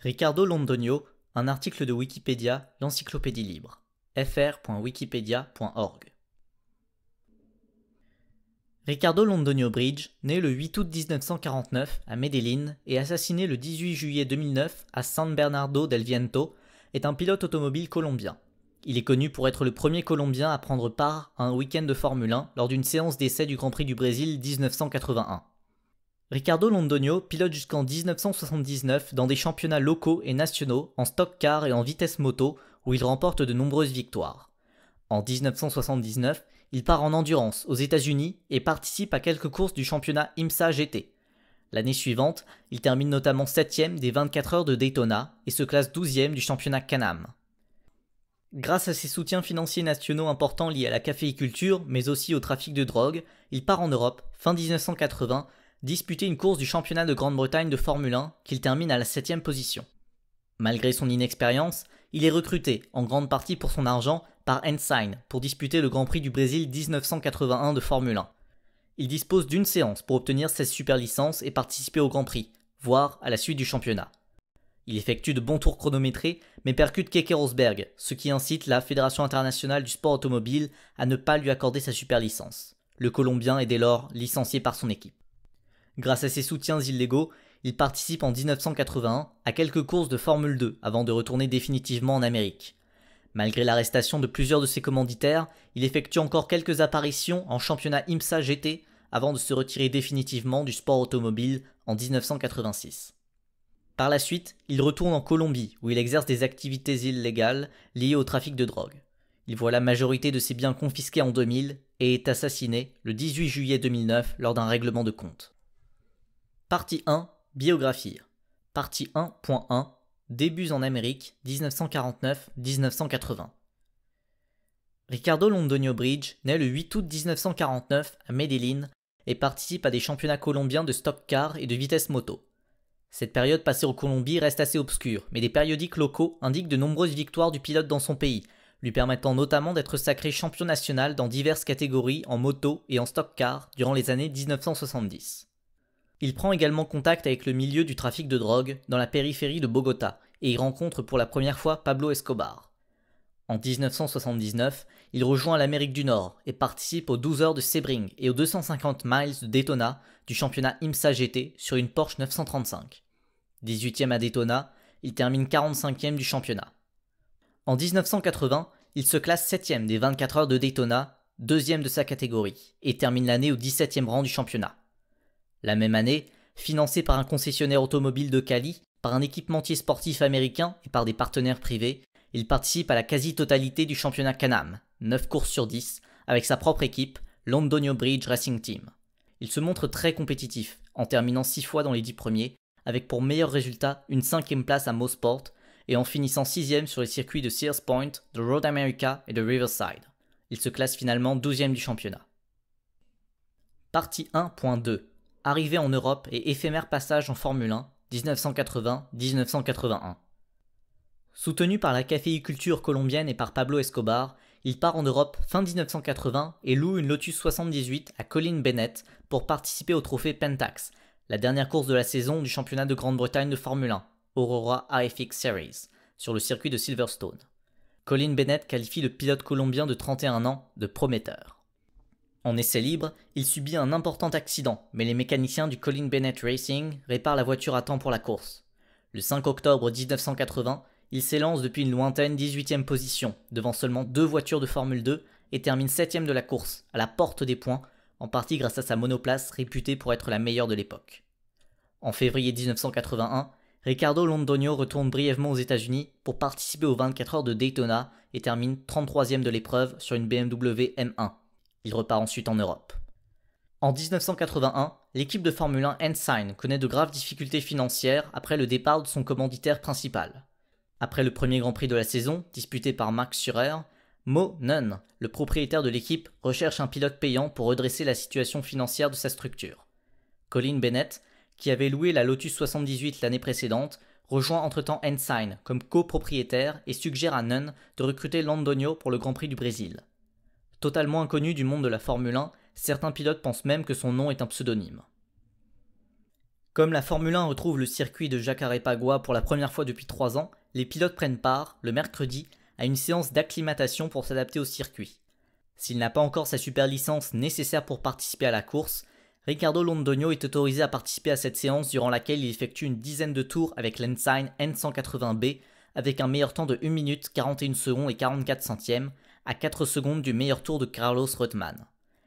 Ricardo Londonio, un article de Wikipédia, l'encyclopédie libre. fr.wikipedia.org. Ricardo Londonio Bridge, né le 8 août 1949 à Medellín et assassiné le 18 juillet 2009 à San Bernardo del Viento, est un pilote automobile colombien. Il est connu pour être le premier Colombien à prendre part à un week-end de Formule 1 lors d'une séance d'essai du Grand Prix du Brésil 1981. Ricardo Londonio pilote jusqu'en 1979 dans des championnats locaux et nationaux en stock car et en vitesse moto où il remporte de nombreuses victoires. En 1979, il part en endurance aux États-Unis et participe à quelques courses du championnat IMSA GT. L'année suivante, il termine notamment 7ème des 24 heures de Daytona et se classe 12ème du championnat Canam. Grâce à ses soutiens financiers nationaux importants liés à la caféiculture, mais aussi au trafic de drogue, il part en Europe, fin 1980, disputer une course du championnat de Grande-Bretagne de Formule 1 qu'il termine à la 7ème position. Malgré son inexpérience, il est recruté, en grande partie pour son argent, par Ensign pour disputer le Grand Prix du Brésil 1981 de Formule 1. Il dispose d'une séance pour obtenir ses super licence et participer au Grand Prix, voire à la suite du championnat. Il effectue de bons tours chronométrés, mais percute Keke Rosberg, ce qui incite la Fédération internationale du sport automobile à ne pas lui accorder sa super licence. Le Colombien est dès lors licencié par son équipe. Grâce à ses soutiens illégaux, il participe en 1981 à quelques courses de Formule 2 avant de retourner définitivement en Amérique. Malgré l'arrestation de plusieurs de ses commanditaires, il effectue encore quelques apparitions en championnat IMSA GT avant de se retirer définitivement du sport automobile en 1986. Par la suite, il retourne en Colombie où il exerce des activités illégales liées au trafic de drogue. Il voit la majorité de ses biens confisqués en 2000 et est assassiné le 18 juillet 2009 lors d'un règlement de compte. Partie 1 Biographie. Partie 1.1 Débuts en Amérique 1949-1980. Ricardo Londoño Bridge naît le 8 août 1949 à Medellín et participe à des championnats colombiens de stock car et de vitesse moto. Cette période passée en Colombie reste assez obscure, mais des périodiques locaux indiquent de nombreuses victoires du pilote dans son pays, lui permettant notamment d'être sacré champion national dans diverses catégories en moto et en stock car durant les années 1970. Il prend également contact avec le milieu du trafic de drogue dans la périphérie de Bogota et y rencontre pour la première fois Pablo Escobar. En 1979, il rejoint l'Amérique du Nord et participe aux 12 heures de Sebring et aux 250 miles de Daytona du championnat IMSA GT sur une Porsche 935. 18e à Daytona, il termine 45e du championnat. En 1980, il se classe 7e des 24 heures de Daytona, 2 deuxième de sa catégorie, et termine l'année au 17e rang du championnat. La même année, financé par un concessionnaire automobile de Cali, par un équipementier sportif américain et par des partenaires privés, il participe à la quasi-totalité du championnat Canam, 9 courses sur 10, avec sa propre équipe, l'Ondonio Bridge Racing Team. Il se montre très compétitif, en terminant 6 fois dans les 10 premiers, avec pour meilleur résultat une 5ème place à Mosport et en finissant 6ème sur les circuits de Sears Point, de Road America et de Riverside. Il se classe finalement 12 e du championnat. Partie 1.2 arrivé en Europe et éphémère passage en Formule 1 1980-1981. Soutenu par la caféiculture colombienne et par Pablo Escobar, il part en Europe fin 1980 et loue une Lotus 78 à Colin Bennett pour participer au trophée Pentax, la dernière course de la saison du championnat de Grande-Bretagne de Formule 1, Aurora AFX Series, sur le circuit de Silverstone. Colin Bennett qualifie le pilote colombien de 31 ans de prometteur. En essai libre, il subit un important accident, mais les mécaniciens du Colin Bennett Racing réparent la voiture à temps pour la course. Le 5 octobre 1980, il s'élance depuis une lointaine 18e position, devant seulement deux voitures de Formule 2, et termine 7 de la course, à la porte des points, en partie grâce à sa monoplace réputée pour être la meilleure de l'époque. En février 1981, Ricardo Londonio retourne brièvement aux États-Unis pour participer aux 24 heures de Daytona et termine 33e de l'épreuve sur une BMW M1. Il repart ensuite en Europe. En 1981, l'équipe de Formule 1 Ensign connaît de graves difficultés financières après le départ de son commanditaire principal. Après le premier Grand Prix de la saison, disputé par Max Surer, Mo Nunn, le propriétaire de l'équipe, recherche un pilote payant pour redresser la situation financière de sa structure. Colin Bennett, qui avait loué la Lotus 78 l'année précédente, rejoint entre-temps Ensign comme copropriétaire et suggère à Nunn de recruter Landonio pour le Grand Prix du Brésil. Totalement inconnu du monde de la Formule 1, certains pilotes pensent même que son nom est un pseudonyme. Comme la Formule 1 retrouve le circuit de Jacques pour la première fois depuis 3 ans, les pilotes prennent part, le mercredi, à une séance d'acclimatation pour s'adapter au circuit. S'il n'a pas encore sa super licence nécessaire pour participer à la course, Ricardo Londonio est autorisé à participer à cette séance durant laquelle il effectue une dizaine de tours avec l'Ensign N180B avec un meilleur temps de 1 minute 41 secondes et 44 centièmes, à 4 secondes du meilleur tour de Carlos Ruttmann.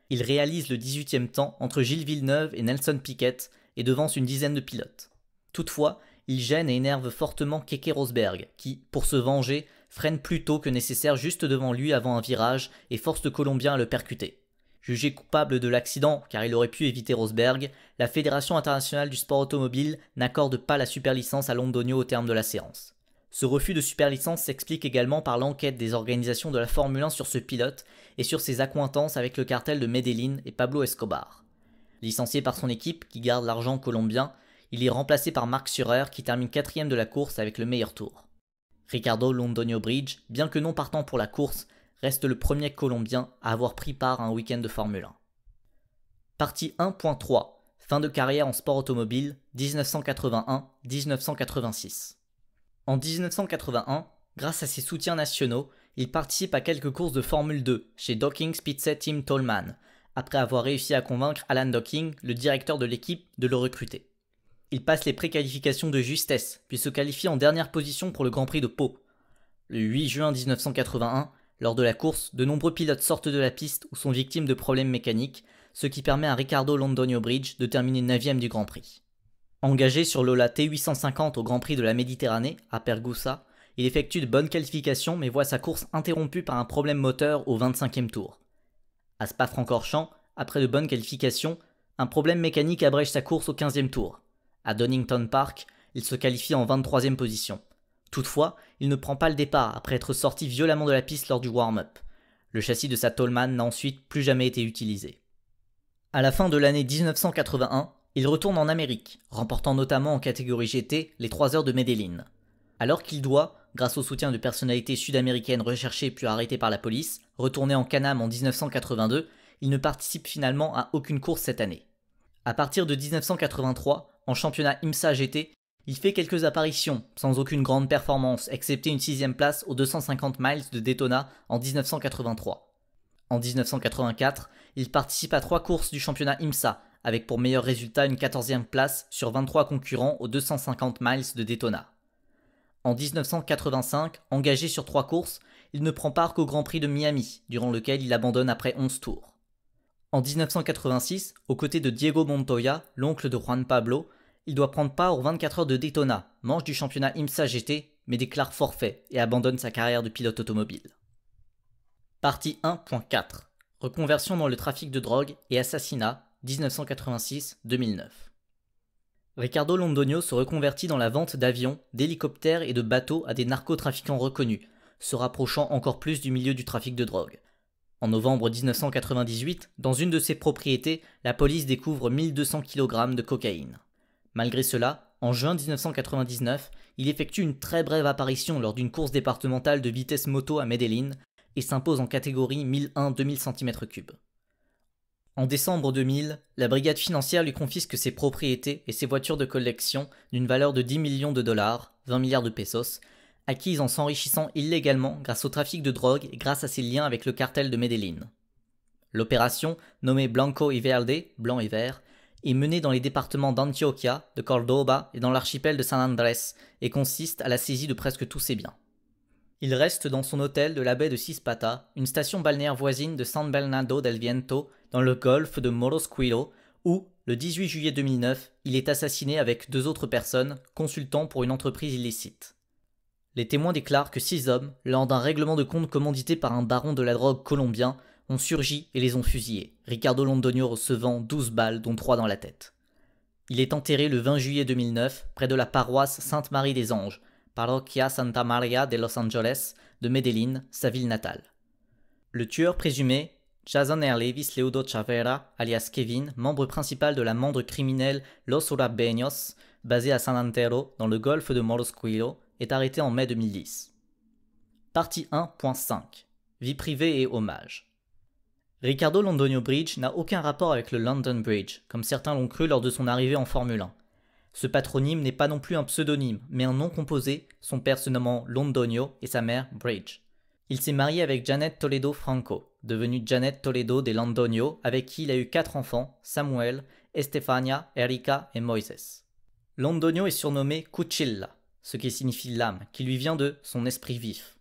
Il réalise le 18e temps entre Gilles Villeneuve et Nelson Piquet et devance une dizaine de pilotes. Toutefois, il gêne et énerve fortement Keke Rosberg, qui, pour se venger, freine plus tôt que nécessaire juste devant lui avant un virage et force le Colombien à le percuter. Jugé coupable de l'accident car il aurait pu éviter Rosberg, la Fédération internationale du sport automobile n'accorde pas la super licence à Londonio au terme de la séance. Ce refus de superlicence s'explique également par l'enquête des organisations de la Formule 1 sur ce pilote et sur ses accointances avec le cartel de Medellin et Pablo Escobar. Licencié par son équipe, qui garde l'argent colombien, il est remplacé par Marc Surer qui termine quatrième de la course avec le meilleur tour. Ricardo Londonio Bridge, bien que non partant pour la course, reste le premier Colombien à avoir pris part à un week-end de Formule 1. Partie 1.3 Fin de carrière en sport automobile 1981-1986. En 1981, grâce à ses soutiens nationaux, il participe à quelques courses de Formule 2 chez Docking Speedset Team Tollman, après avoir réussi à convaincre Alan Docking, le directeur de l'équipe, de le recruter. Il passe les préqualifications de justesse, puis se qualifie en dernière position pour le Grand Prix de Pau. Le 8 juin 1981, lors de la course, de nombreux pilotes sortent de la piste ou sont victimes de problèmes mécaniques, ce qui permet à Ricardo Londonio Bridge de terminer 9ème du Grand Prix. Engagé sur l'Ola T850 au Grand Prix de la Méditerranée, à Pergusa, il effectue de bonnes qualifications mais voit sa course interrompue par un problème moteur au 25e tour. À Spa-Francorchamps, après de bonnes qualifications, un problème mécanique abrège sa course au 15e tour. À Donington Park, il se qualifie en 23e position. Toutefois, il ne prend pas le départ après être sorti violemment de la piste lors du warm-up. Le châssis de sa Tolman n'a ensuite plus jamais été utilisé. À la fin de l'année 1981, il retourne en Amérique, remportant notamment en catégorie GT les 3 heures de Medellin. Alors qu'il doit, grâce au soutien de personnalités sud-américaines recherchées puis arrêtées par la police, retourner en Canam en 1982, il ne participe finalement à aucune course cette année. A partir de 1983, en championnat IMSA GT, il fait quelques apparitions, sans aucune grande performance, excepté une sixième place aux 250 miles de Daytona en 1983. En 1984, il participe à trois courses du championnat IMSA, avec pour meilleur résultat une 14e place sur 23 concurrents aux 250 miles de Daytona. En 1985, engagé sur trois courses, il ne prend part qu'au Grand Prix de Miami, durant lequel il abandonne après 11 tours. En 1986, aux côtés de Diego Montoya, l'oncle de Juan Pablo, il doit prendre part aux 24 heures de Daytona, manche du championnat IMSA GT, mais déclare forfait et abandonne sa carrière de pilote automobile. Partie 1.4 Reconversion dans le trafic de drogue et assassinat 1986-2009. Ricardo Londonio se reconvertit dans la vente d'avions, d'hélicoptères et de bateaux à des narcotrafiquants reconnus, se rapprochant encore plus du milieu du trafic de drogue. En novembre 1998, dans une de ses propriétés, la police découvre 1200 kg de cocaïne. Malgré cela, en juin 1999, il effectue une très brève apparition lors d'une course départementale de vitesse moto à Medellin et s'impose en catégorie 1001-2000 cm3. En décembre 2000, la brigade financière lui confisque ses propriétés et ses voitures de collection d'une valeur de 10 millions de dollars, 20 milliards de pesos, acquises en s'enrichissant illégalement grâce au trafic de drogue et grâce à ses liens avec le cartel de Medellín. L'opération, nommée Blanco y Verde, blanc et vert, est menée dans les départements d'Antioquia, de Cordoba et dans l'archipel de San Andrés et consiste à la saisie de presque tous ses biens. Il reste dans son hôtel de la baie de Cispata, une station balnéaire voisine de San Bernardo del Viento dans le golfe de Morosquillo, où, le 18 juillet 2009, il est assassiné avec deux autres personnes, consultant pour une entreprise illicite. Les témoins déclarent que six hommes, lors d'un règlement de compte commandité par un baron de la drogue colombien, ont surgi et les ont fusillés, Ricardo Londonio recevant 12 balles, dont trois dans la tête. Il est enterré le 20 juillet 2009 près de la paroisse Sainte-Marie des Anges, Parroquia Santa Maria de Los Angeles de Medellín, sa ville natale. Le tueur présumé Jason Levis Leudo Chavera, alias Kevin, membre principal de la bande criminelle Los Urabeños, basée à San Antero, dans le golfe de Morosquillo, est arrêté en mai 2010. Partie 1.5 Vie privée et hommage. Ricardo Londonio Bridge n'a aucun rapport avec le London Bridge, comme certains l'ont cru lors de son arrivée en Formule 1. Ce patronyme n'est pas non plus un pseudonyme, mais un nom composé, son père se nommant Londonio et sa mère Bridge. Il s'est marié avec Janet Toledo Franco devenue Janet Toledo de Landonio, avec qui il a eu quatre enfants, Samuel, Estefania, Erika et Moises. Landonio est surnommé Cuchilla, ce qui signifie l'âme, qui lui vient de son esprit vif.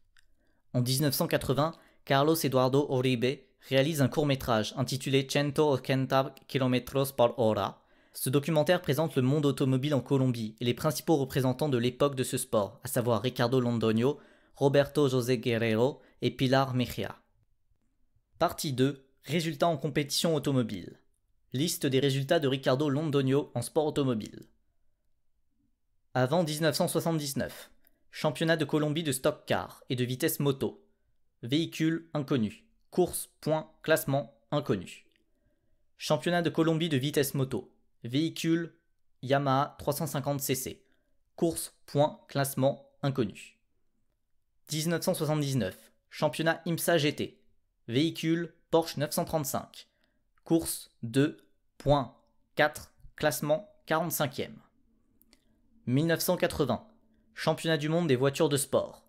En 1980, Carlos Eduardo Oribe réalise un court-métrage intitulé Cento ochenta kilometros por hora. Ce documentaire présente le monde automobile en Colombie et les principaux représentants de l'époque de ce sport, à savoir Ricardo Londoño, Roberto José Guerrero et Pilar Mejia. Partie 2 Résultats en compétition automobile. Liste des résultats de Ricardo Londonio en sport automobile. Avant 1979, championnat de Colombie de stock car et de vitesse moto. Véhicule inconnu Course, point classement inconnu Championnat de Colombie de vitesse moto. Véhicule Yamaha 350cc. Course, point classement inconnu 1979, championnat IMSA GT Véhicule Porsche 935. Course 2.4. Classement 45e. 1980. Championnat du monde des voitures de sport.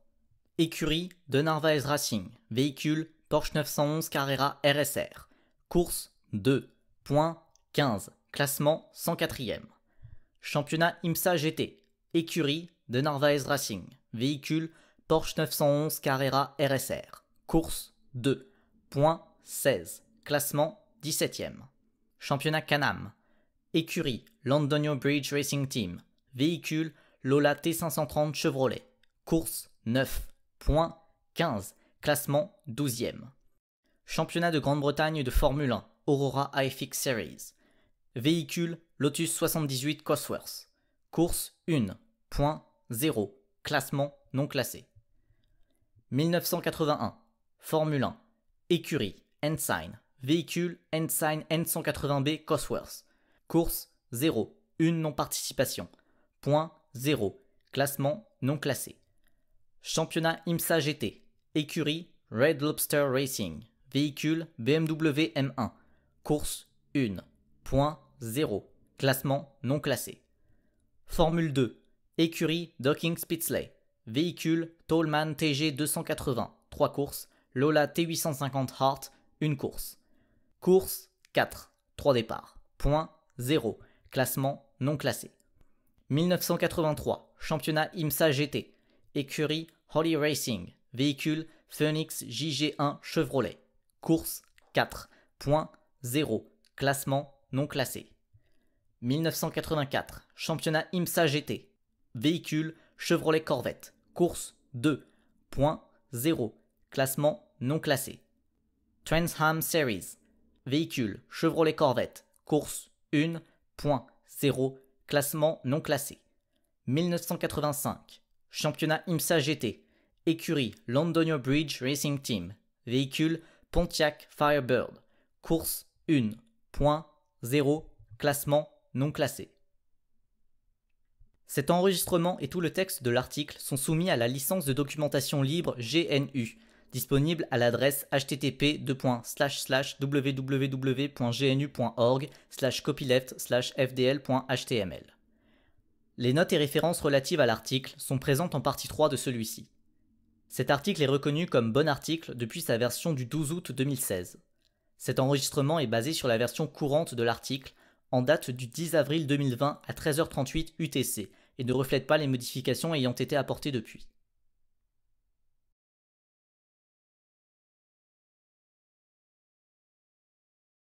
Écurie de Narvaez Racing. Véhicule Porsche 911 Carrera RSR. Course 2.15. Classement 104e. Championnat IMSA GT. Écurie de Narvaez Racing. Véhicule Porsche 911 Carrera RSR. Course 2. Point 16. Classement 17e. Championnat Canam. Écurie Londonio Bridge Racing Team. Véhicule Lola T530 Chevrolet. Course 9. Point 15. Classement 12e. Championnat de Grande-Bretagne de Formule 1. Aurora i-Fix Series. Véhicule Lotus 78 Cosworth. Course 1. Point 0. Classement non classé. 1981. Formule 1. Écurie, Ensign. Véhicule, Ensign N180B Cosworth. Course, 0. Une non-participation. Point, 0. Classement, non classé. Championnat IMSA GT. Écurie, Red Lobster Racing. Véhicule, BMW M1. Course, 1. Point, 0. Classement, non classé. Formule 2. Écurie, Docking Spitzley. Véhicule, Tallman TG 280. 3 courses, Lola T850 Hart, une course. Course 4, 3 départs. Point 0, classement non classé. 1983, championnat IMSA GT, écurie Holly Racing, véhicule Phoenix JG1 Chevrolet. Course 4, point 0, classement non classé. 1984, championnat IMSA GT, véhicule Chevrolet Corvette. Course 2, point 0, classement non classé. Transham Series, véhicule Chevrolet Corvette, course 1.0, classement non classé. 1985, championnat IMSA GT, écurie Londonio Bridge Racing Team, véhicule Pontiac Firebird, course 1.0, classement non classé. Cet enregistrement et tout le texte de l'article sont soumis à la licence de documentation libre GNU disponible à l'adresse http www.gnu.org copyleft fdl.html. Les notes et références relatives à l'article sont présentes en partie 3 de celui-ci. Cet article est reconnu comme bon article depuis sa version du 12 août 2016. Cet enregistrement est basé sur la version courante de l'article en date du 10 avril 2020 à 13h38 UTC et ne reflète pas les modifications ayant été apportées depuis.